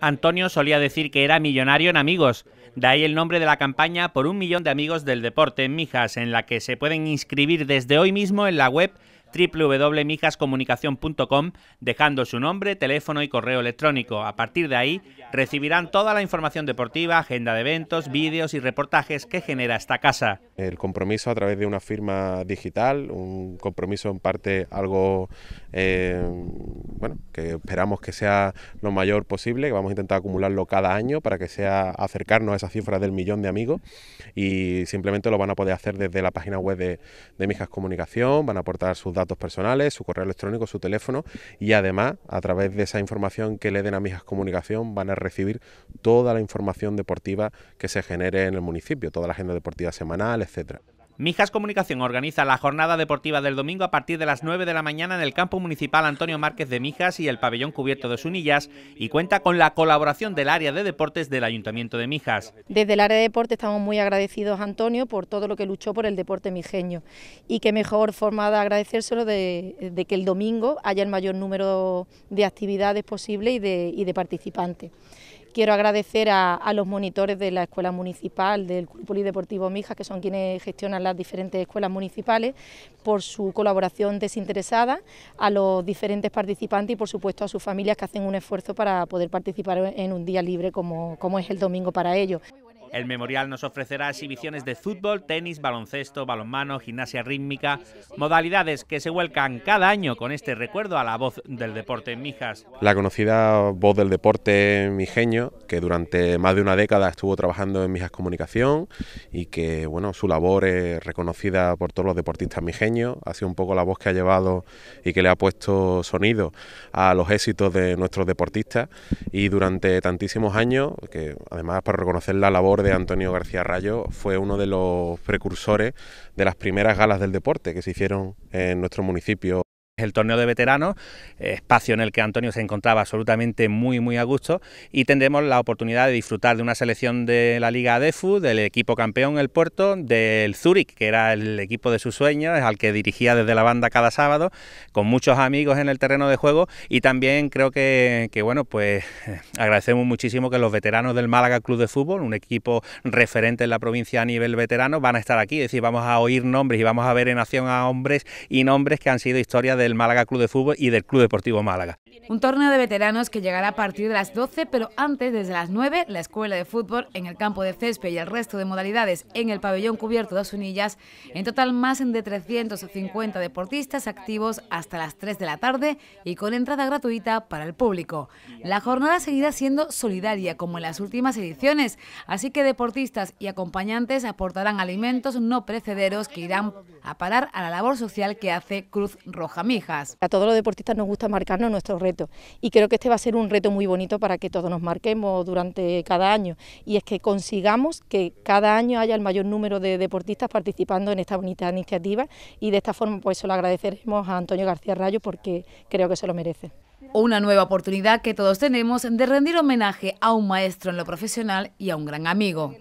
Antonio solía decir que era millonario en amigos, de ahí el nombre de la campaña por un millón de amigos del deporte en Mijas, en la que se pueden inscribir desde hoy mismo en la web www.mijascomunicación.com dejando su nombre, teléfono y correo electrónico. A partir de ahí recibirán toda la información deportiva, agenda de eventos, vídeos y reportajes que genera esta casa. El compromiso a través de una firma digital, un compromiso en parte algo eh, bueno, que esperamos que sea lo mayor posible, que vamos a intentar acumularlo cada año para que sea acercarnos a esa cifra del millón de amigos y simplemente lo van a poder hacer desde la página web de, de Mijas Comunicación, van a aportar sus datos personales, su correo electrónico, su teléfono y además a través de esa información que le den a Mijas Comunicación van a recibir toda la información deportiva que se genere en el municipio, toda la agenda deportiva semanal, etcétera. Mijas Comunicación organiza la jornada deportiva del domingo a partir de las 9 de la mañana en el campo municipal Antonio Márquez de Mijas y el pabellón cubierto de Sunillas y cuenta con la colaboración del área de deportes del Ayuntamiento de Mijas. Desde el área de deportes estamos muy agradecidos a Antonio por todo lo que luchó por el deporte mijeño y qué mejor forma de agradecérselo de, que el domingo haya el mayor número de actividades posible y de participantes Quiero agradecer a, los monitores de la Escuela Municipal, del Club Polideportivo Mijas, que son quienes gestionan las diferentes escuelas municipales, por su colaboración desinteresada, a los diferentes participantes y, por supuesto, a sus familias que hacen un esfuerzo para poder participar en un día libre como, como es el domingo para ellos. El memorial nos ofrecerá exhibiciones de fútbol, tenis, baloncesto, balonmano, gimnasia rítmica, modalidades que se vuelcan cada año con este recuerdo a la voz del deporte en Mijas. La conocida voz del deporte mijeño, que durante más de una década estuvo trabajando en Mijas Comunicación y que bueno, su labor es reconocida por todos los deportistas mijeños, ha sido un poco la voz que ha llevado y que le ha puesto sonido a los éxitos de nuestros deportistas y durante tantísimos años, que además para reconocer la labor de Antonio García Rayo, fue uno de los precursores de las primeras galas del deporte que se hicieron en nuestro municipio el torneo de veteranos, espacio en el que Antonio se encontraba absolutamente muy muy a gusto y tendremos la oportunidad de disfrutar de una selección de la Liga ADEFU, del equipo campeón El Puerto, del Zurich, que era el equipo de sus sueños, al que dirigía desde la banda cada sábado, con muchos amigos en el terreno de juego y también creo que, que bueno, pues agradecemos muchísimo que los veteranos del Málaga Club de Fútbol, un equipo referente en la provincia a nivel veterano, van a estar aquí, es decir, vamos a oír nombres y vamos a ver en acción a hombres y nombres que han sido historias de del Málaga Club de Fútbol y del Club Deportivo Málaga. Un torneo de veteranos que llegará a partir de las 12, pero antes, desde las 9, la Escuela de Fútbol en el campo de césped y el resto de modalidades en el pabellón cubierto de Asunillas... en total más de 350 deportistas activos hasta las 3 de la tarde y con entrada gratuita para el público. La jornada seguirá siendo solidaria como en las últimas ediciones, así que deportistas y acompañantes aportarán alimentos no precederos... que irán a parar a la labor social que hace Cruz Roja a todos los deportistas nos gusta marcarnos nuestros retos y creo que este va a ser un reto muy bonito para que todos nos marquemos durante cada año y es que consigamos que cada año haya el mayor número de deportistas participando en esta bonita iniciativa y de esta forma pues se lo agradeceremos a Antonio García Rayo porque creo que se lo merece. Una nueva oportunidad que todos tenemos de rendir homenaje a un maestro en lo profesional y a un gran amigo.